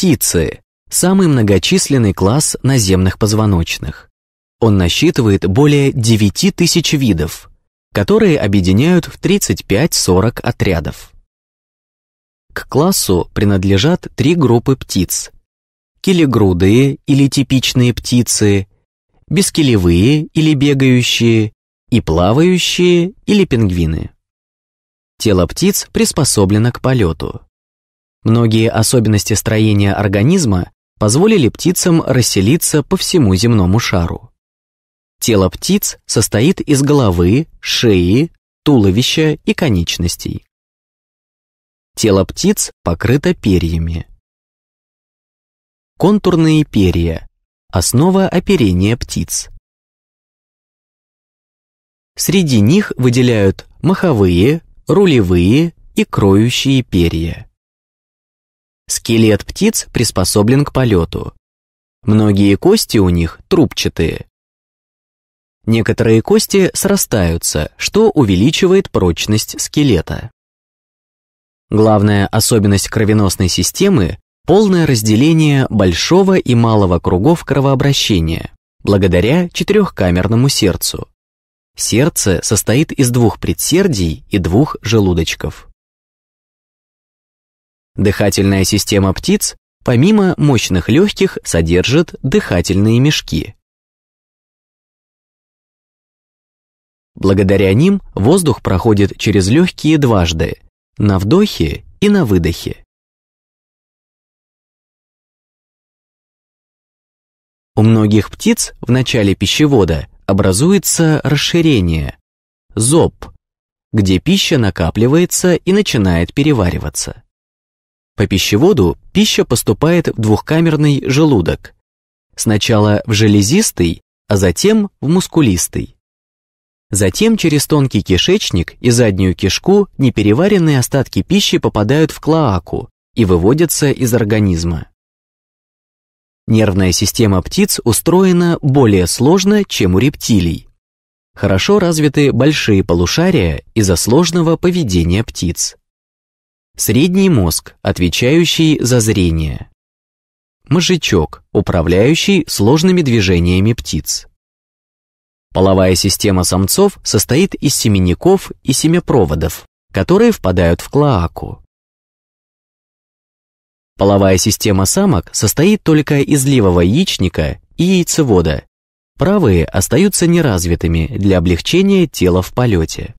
птицы – самый многочисленный класс наземных позвоночных. Он насчитывает более 9 тысяч видов, которые объединяют в 35-40 отрядов. К классу принадлежат три группы птиц – килегрудые или типичные птицы, бескилевые или бегающие, и плавающие или пингвины. Тело птиц приспособлено к полету. Многие особенности строения организма позволили птицам расселиться по всему земному шару. Тело птиц состоит из головы, шеи, туловища и конечностей. Тело птиц покрыто перьями. Контурные перья – основа оперения птиц. Среди них выделяют маховые, рулевые и кроющие перья. Скелет птиц приспособлен к полету. Многие кости у них трубчатые. Некоторые кости срастаются, что увеличивает прочность скелета. Главная особенность кровеносной системы – полное разделение большого и малого кругов кровообращения, благодаря четырехкамерному сердцу. Сердце состоит из двух предсердий и двух желудочков. Дыхательная система птиц, помимо мощных легких, содержит дыхательные мешки. Благодаря ним воздух проходит через легкие дважды – на вдохе и на выдохе. У многих птиц в начале пищевода образуется расширение – зоб, где пища накапливается и начинает перевариваться. По пищеводу пища поступает в двухкамерный желудок. Сначала в железистый, а затем в мускулистый. Затем через тонкий кишечник и заднюю кишку непереваренные остатки пищи попадают в клоаку и выводятся из организма. Нервная система птиц устроена более сложно, чем у рептилий. Хорошо развиты большие полушария из-за сложного поведения птиц. Средний мозг, отвечающий за зрение. Мозжечок, управляющий сложными движениями птиц. Половая система самцов состоит из семенников и семяпроводов, которые впадают в клоаку. Половая система самок состоит только из левого яичника и яйцевода. Правые остаются неразвитыми для облегчения тела в полете.